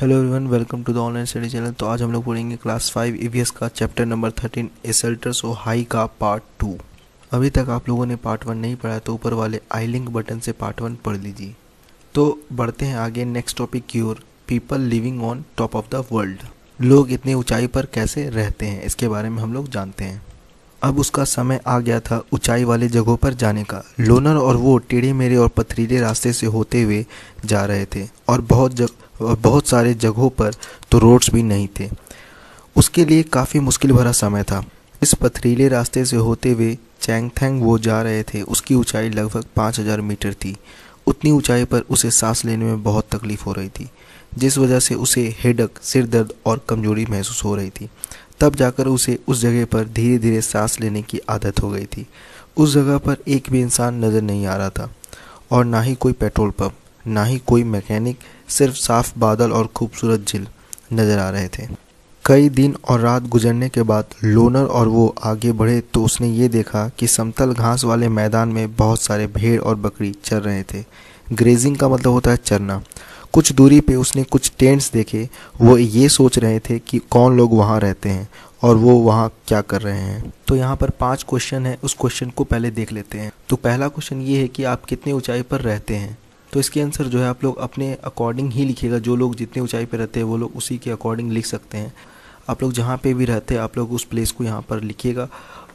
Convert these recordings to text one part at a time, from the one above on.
hello everyone welcome to the online study channel तो आज हम लोग पढ़ेंगे क्लास फाइव ई का chapter number thirteen a shelter so high का पार्ट टू अभी तक आप लोगों ने पार्ट वन नहीं पढ़ा तो ऊपर वाले आई लिंक बटन से पार्ट वन पढ़ लीजिए तो बढ़ते हैं आगे नेक्स्ट टॉपिक की ओर people living on top of the world लोग इतनी ऊंचाई पर कैसे रहते हैं इसके बारे में हम लोग जानते हैं अब उसका समय आ गया था ऊंचाई वाले जगहों पर जाने का लोनर और वो टेढ़े मेरे और पथरीले रास्ते से होते हुए जा रहे थे और बहुत जग और बहुत सारे जगहों पर तो रोड्स भी नहीं थे उसके लिए काफ़ी मुश्किल भरा समय था इस पथरीले रास्ते से होते हुए थैंग वो जा रहे थे उसकी ऊंचाई लगभग पाँच हज़ार मीटर थी उतनी ऊंचाई पर उसे सांस लेने में बहुत तकलीफ हो रही थी जिस वजह से उसे हेडक सिर दर्द और कमजोरी महसूस हो रही थी तब जाकर उसे उस जगह पर धीरे धीरे सांस लेने की आदत हो गई थी उस जगह पर एक भी इंसान नज़र नहीं आ रहा था और ना ही कोई पेट्रोल पंप ना ही कोई मैकेनिक सिर्फ साफ बादल और खूबसूरत झील नज़र आ रहे थे कई दिन और रात गुजरने के बाद लोनर और वो आगे बढ़े तो उसने ये देखा कि समतल घास वाले मैदान में बहुत सारे भेड़ और बकरी चर रहे थे ग्रेजिंग का मतलब होता है चरना कुछ दूरी पे उसने कुछ टेंट्स देखे वो ये सोच रहे थे कि कौन लोग वहाँ रहते हैं और वो वहाँ क्या कर रहे हैं तो यहाँ पर पांच क्वेश्चन है उस क्वेश्चन को पहले देख लेते हैं तो पहला क्वेश्चन ये है कि आप कितने ऊंचाई पर रहते हैं तो इसके आंसर जो है आप लोग अपने अकॉर्डिंग ही लिखिएगा जो लोग जितनी ऊंचाई पर रहते हैं वो लोग उसी के अकॉर्डिंग लिख सकते हैं आप लोग जहाँ पे भी रहते हैं आप लोग उस प्लेस को यहाँ पर लिखिएगा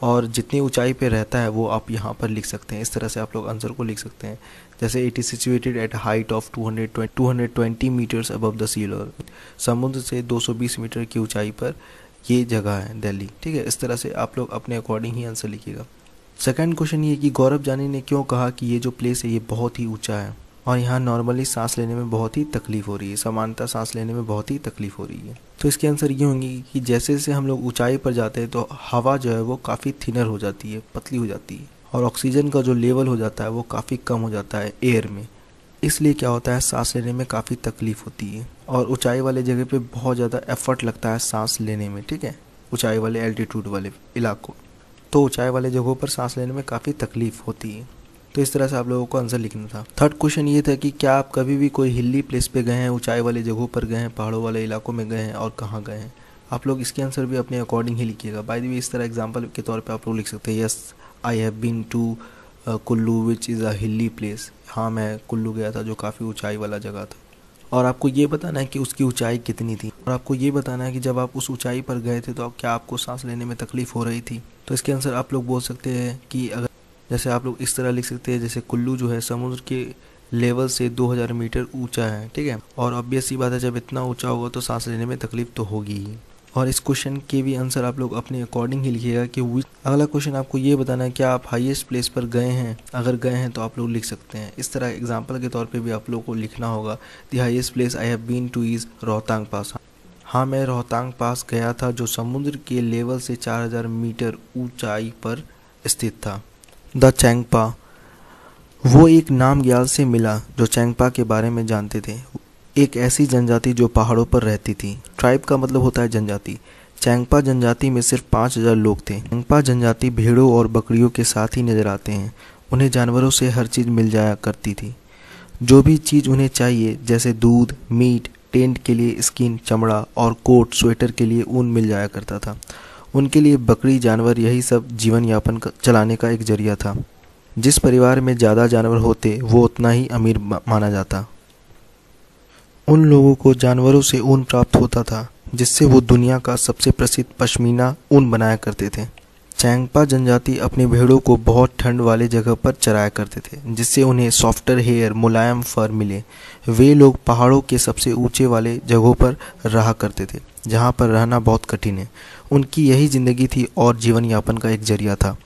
और जितनी ऊंचाई पे रहता है वो आप यहाँ पर लिख सकते हैं इस तरह से आप लोग आंसर को लिख सकते हैं जैसे it is situated at height of 220 220 metres above the sea level समुद्र से 220 मीटर की ऊंचाई पर ये जगह है दिल्ली ठीक है इस तरह से आप लोग अपने अकॉर्डिंग ही आंसर लिखिएगा सेकेंड क्वेश्चन ये कि गौरव जानी ने क्यों कहा कि ये जो प्लेस है ये बहुत ही ऊँचा है और यहाँ नॉर्मली सांस लेने में बहुत ही तकलीफ़ हो रही है समानता सांस लेने में बहुत ही तकलीफ़ हो रही है तो इसके आंसर ये होंगे कि जैसे जैसे हम लोग ऊंचाई पर जाते हैं तो हवा जो है वो काफ़ी थिनर हो जाती है पतली हो जाती है और ऑक्सीजन का जो लेवल हो जाता है वो काफ़ी कम हो जाता है एयर में इसलिए क्या होता है सांस लेने में काफ़ी तकलीफ़ होती है और ऊंचाई वाले जगह पे बहुत ज़्यादा एफर्ट लगता है सांस लेने में ठीक है ऊंचाई वाले एल्टीट्यूड वाले इलाकों तो ऊंचाई वाले जगहों पर सांस लेने में काफ़ी तकलीफ़ होती है तो इस तरह से आप लोगों को आंसर लिखना था थर्ड क्वेश्चन ये था कि क्या आप कभी भी कोई हिली प्लेस पे गए हैं ऊंचाई वाले जगहों पर गए हैं पहाड़ों वाले इलाकों में गए हैं और कहाँ गए हैं आप लोग इसके आंसर भी अपने अकॉर्डिंग ही लिखिएगा बाय द वे इस तरह एग्जाम्पल के तौर पर आप लोग लिख सकते हैं yes I have been to Kullu which is a hilly place हाँ मैं कुल्लू गया था जो काफ़ी ऊंचाई वाला जगह था और आपको ये बताना है कि उसकी ऊंचाई कितनी थी और आपको ये बताना है कि जब आप उस ऊंचाई पर गए थे तो क्या आपको सांस लेने में तकलीफ़ हो रही थी तो इसके आंसर आप लोग बोल सकते हैं कि अगर जैसे आप लोग इस तरह लिख सकते हैं जैसे कुल्लू जो है समुद्र के लेवल से 2000 मीटर ऊंचा है ठीक है और ऑब्वियस ही बात है जब इतना ऊंचा होगा तो सांस लेने में तकलीफ तो होगी ही और इस क्वेश्चन के भी आंसर आप लोग अपने अकॉर्डिंग ही लिखिएगा कि अगला क्वेश्चन आपको ये बताना है कि आप हाईएस्ट प्लेस पर गए हैं अगर गए हैं तो आप लोग लिख सकते हैं इस तरह एग्जाम्पल के तौर पर भी आप लोग को लिखना होगा the highest place I have been to is Rohtang pass हाँ मैं रोहतांग पास गया था जो समुद्र के लेवल से चार मीटर ऊंचाई पर स्थित था द चैंगपा वो एक नाम ग्याल से मिला जो चैंगपा के बारे में जानते थे एक ऐसी जनजाति जो पहाड़ों पर रहती थी ट्राइब का मतलब होता है जनजाति चैंगपा जनजाति में सिर्फ पाँच हज़ार लोग थे चैंगपा जनजाति भेड़ों और बकरियों के साथ ही नजर आते हैं उन्हें जानवरों से हर चीज़ मिल जाया करती थी जो भी चीज़ उन्हें चाहिए जैसे दूध मीट टेंट के लिए स्किन चमड़ा और कोट स्वेटर के लिए ऊन मिल जाया करता था उनके लिए बकरी जानवर यही सब जीवन यापन चलाने का एक जरिया था जिस परिवार में ज़्यादा जानवर होते वो उतना ही अमीर माना जाता उन लोगों को जानवरों से ऊन प्राप्त होता था जिससे वो दुनिया का सबसे प्रसिद्ध पश्मीना ऊन बनाया करते थे चैंगपा जनजाति अपने भेड़ों को बहुत ठंड वाले जगह पर चराया करते थे जिससे उन्हें सॉफ्टर हेयर मुलायम फर मिले वे लोग पहाड़ों के सबसे ऊंचे वाले जगहों पर रहा करते थे जहाँ पर रहना बहुत कठिन है उनकी यही ज़िंदगी थी और जीवन यापन का एक जरिया था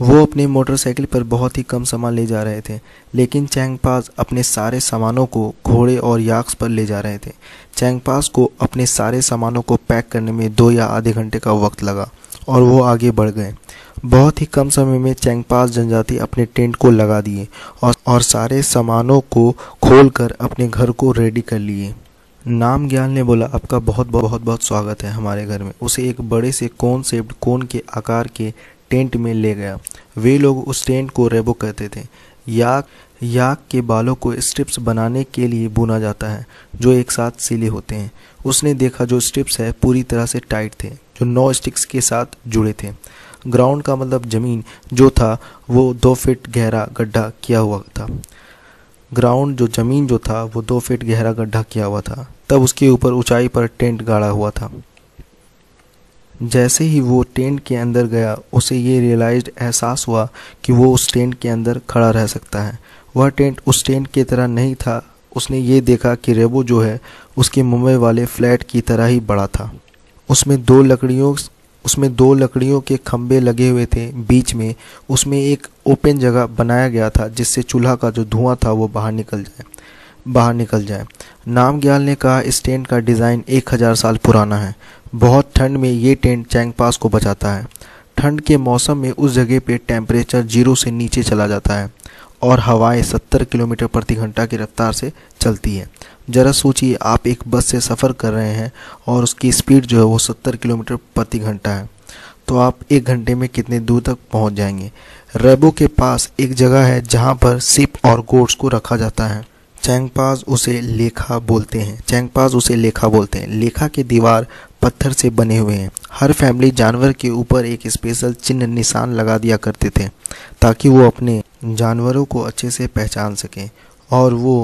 वो अपने मोटरसाइकिल पर बहुत ही कम सामान ले जा रहे थे लेकिन चैंगपास अपने सारे सामानों को घोड़े और याक्स पर ले जा रहे थे चैंगपास को अपने सारे सामानों को पैक करने में दो या आधे घंटे का वक्त लगा और वो आगे बढ़ गए बहुत ही कम समय में चैंगपास जनजाति अपने टेंट को लगा दिए और, और सारे सामानों को खोलकर अपने घर को रेडी कर लिए नाम ज्ञान ने बोला आपका बहुत बहुत बहुत बहुत स्वागत है हमारे घर में उसे एक बड़े से कोन सेप्ड कोन के आकार के टेंट में ले गया वे लोग उस टेंट को रेबो कहते थे याक याक के बालों को स्ट्रिप्स बनाने के लिए बुना जाता है जो एक साथ सिले होते हैं उसने देखा जो स्ट्रिप्स है पूरी तरह से टाइट थे जो नौ स्टिक्स के साथ जुड़े थे ग्राउंड का मतलब जमीन जो था वो दो फिट गहरा गड्ढा किया हुआ था ग्राउंड जो जमीन जो था वो दो फीट गहरा गड्ढा किया हुआ था तब उसके ऊपर ऊंचाई पर टेंट गाड़ा हुआ था जैसे ही वो टेंट के अंदर गया उसे ये रियलाइज एहसास हुआ कि वो उस टेंट के अंदर खड़ा रह सकता है वह टेंट उस टेंट की तरह नहीं था उसने ये देखा कि रेबो जो है उसके मुंबई वाले फ्लैट की तरह ही बड़ा था उसमें दो लकड़ियों उसमें दो लकड़ियों के खम्भे लगे हुए थे बीच में उसमें एक ओपन जगह बनाया गया था जिससे चूल्हा का जो धुआं था वो बाहर निकल जाए बाहर निकल जाए नाम ग्याल ने कहा इस टेंट का डिज़ाइन एक हज़ार साल पुराना है बहुत ठंड में ये टेंट चैंग पास को बचाता है ठंड के मौसम में उस जगह पे टेम्परेचर जीरो से नीचे चला जाता है और हवाएं 70 किलोमीटर प्रति घंटा की रफ्तार से चलती है ज़रा सोचिए आप एक बस से सफ़र कर रहे हैं और उसकी स्पीड जो है वो 70 किलोमीटर प्रति घंटा है तो आप एक घंटे में कितने दूर तक पहुंच जाएंगे रेबो के पास एक जगह है जहां पर सिप और गोड्स को रखा जाता है चैंगपाज उसे लेखा बोलते हैं चैंगपाज उसे लेखा बोलते हैं लेखा की दीवार पत्थर से बने हुए हैं हर फैमिली जानवर के ऊपर एक स्पेशल चिन्ह निशान लगा दिया करते थे ताकि वो अपने जानवरों को अच्छे से पहचान सकें और वो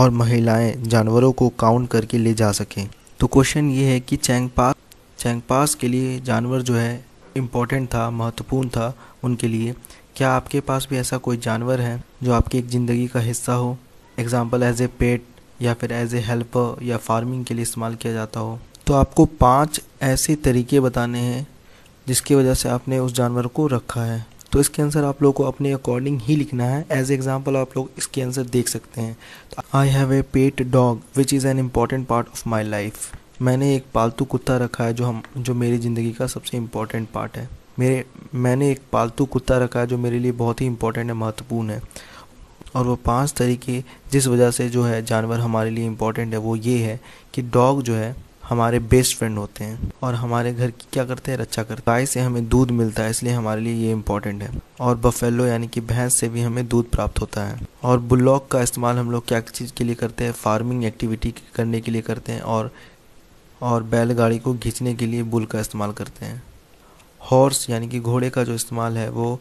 और महिलाएं जानवरों को काउंट करके ले जा सकें तो क्वेश्चन ये है कि चैंगपास चैंगपास के लिए जानवर जो है इम्पोर्टेंट था महत्वपूर्ण था उनके लिए क्या आपके पास भी ऐसा कोई जानवर है जो आपकी एक ज़िंदगी का हिस्सा हो एग्ज़ाम्पल एज ए पेट या फिर एज ए हेल्पर या फार्मिंग के लिए इस्तेमाल किया जाता हो तो आपको पांच ऐसे तरीके बताने हैं जिसकी वजह से आपने उस जानवर को रखा है तो इसके आंसर आप लोग को अपने अकॉर्डिंग ही लिखना है एज एग्जाम्पल आप लोग इसके आंसर देख सकते हैं I have a pet dog which is an important part of my life मैंने एक पालतू कुत्ता रखा है जो हम जो मेरी ज़िंदगी का सबसे इम्पॉर्टेंट पार्ट है मेरे मैंने एक पालतू कुत्ता रखा है जो मेरे लिए बहुत ही इम्पॉर्टेंट है महत्वपूर्ण है और वो पांच तरीके जिस वजह से जो है जानवर हमारे लिए इम्पॉर्टेंट है वो ये है कि डॉग जो है हमारे बेस्ट फ्रेंड होते हैं और हमारे घर की क्या करते हैं रक्षा करते गाय से हमें दूध मिलता है इसलिए हमारे लिए ये इंपॉर्टेंट है और बफेलो यानी कि भैंस से भी हमें दूध प्राप्त होता है और बुलॉक का इस्तेमाल हम लोग क्या चीज़ के लिए करते हैं फार्मिंग एक्टिविटी करने के लिए करते हैं और और बैलगाड़ी को खींचने के लिए बुल का इस्तेमाल करते हैं हॉर्स यानी कि घोड़े का जो इस्तेमाल है वो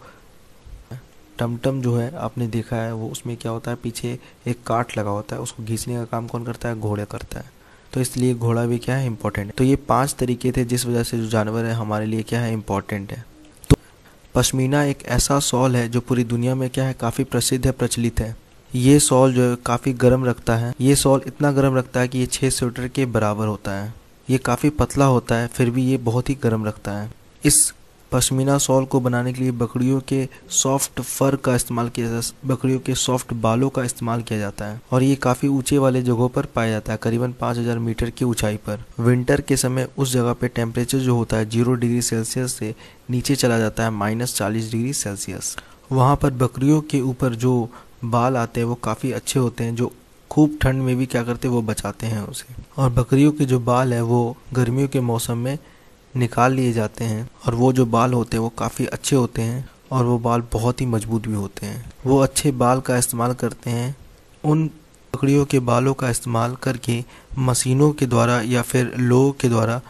टमटम जो है आपने देखा है वो उसमें क्या होता है पीछे एक काट लगा होता है उसको घींचने का काम कौन करता है घोड़े करता है तो इसलिए घोड़ा भी क्या है इंपॉर्टेंट तो ये पांच तरीके थे जिस वजह से जो जानवर है हमारे लिए क्या है इंपॉर्टेंट है तो पश्मीना एक ऐसा सॉल है जो पूरी दुनिया में क्या है काफ़ी प्रसिद्ध है प्रचलित है ये सॉल जो है काफ़ी गर्म रखता है ये सॉल इतना गर्म रखता है कि ये छः स्वेटर के बराबर होता है ये काफ़ी पतला होता है फिर भी ये बहुत ही गर्म रखता है इस पश्मीना शॉल को बनाने के लिए बकरियों के सॉफ्ट फर का इस्तेमाल किया जाता है बकरियों के सॉफ्ट बालों का इस्तेमाल किया जाता है और ये काफ़ी ऊंचे वाले जगहों पर पाया जाता है करीबन 5000 मीटर की ऊंचाई पर विंटर के समय उस जगह पे टेम्परेचर जो होता है जीरो डिग्री सेल्सियस से नीचे चला जाता है माइनस चालीस डिग्री सेल्सियस वहाँ पर बकरियों के ऊपर जो बाल आते हैं वो काफ़ी अच्छे होते हैं जो खूब ठंड में भी क्या करते हैं वो बचाते हैं उसे और बकरियों के जो बाल है वो गर्मियों के मौसम में निकाल लिए जाते हैं और वो जो बाल होते हैं वो काफ़ी अच्छे होते हैं और वो बाल बहुत ही मजबूत भी होते हैं वो अच्छे बाल का इस्तेमाल करते हैं उन लकड़ियों के बालों का इस्तेमाल करके मशीनों के द्वारा या फिर लोगों के द्वारा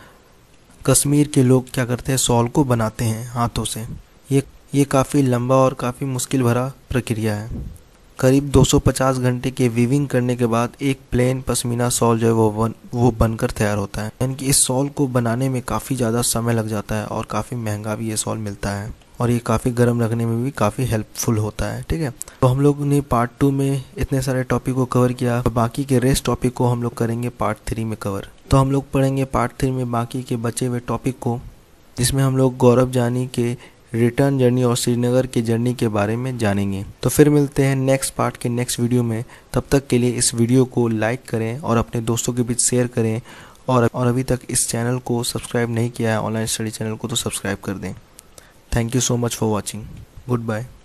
कश्मीर के लोग क्या करते हैं सॉल को बनाते हैं हाथों से ये ये काफ़ी लंबा और काफ़ी मुश्किल भरा प्रक्रिया है करीब 250 घंटे के वीविंग करने के बाद एक प्लेन पश्मीना सॉल जो है वो बन वो बनकर तैयार होता है यानी कि इस सॉल को बनाने में काफ़ी ज़्यादा समय लग जाता है और काफ़ी महंगा भी ये सॉल मिलता है और ये काफ़ी गर्म रखने में भी काफ़ी हेल्पफुल होता है ठीक है तो हम लोग ने पार्ट टू में इतने सारे टॉपिक को कवर किया तो बाकी के रेस्ट टॉपिक को हम लोग करेंगे पार्ट थ्री में कवर तो हम लोग पढ़ेंगे पार्ट थ्री में बाकी के बचे हुए टॉपिक को जिसमें हम लोग गौरव जानी के रिटर्न जर्नी और श्रीनगर की जर्नी के बारे में जानेंगे तो फिर मिलते हैं नेक्स्ट पार्ट के नेक्स्ट वीडियो में तब तक के लिए इस वीडियो को लाइक करें और अपने दोस्तों के बीच शेयर करें और और अभी तक इस चैनल को सब्सक्राइब नहीं किया है ऑनलाइन स्टडी चैनल को तो सब्सक्राइब कर दें thank you so much for watching good bye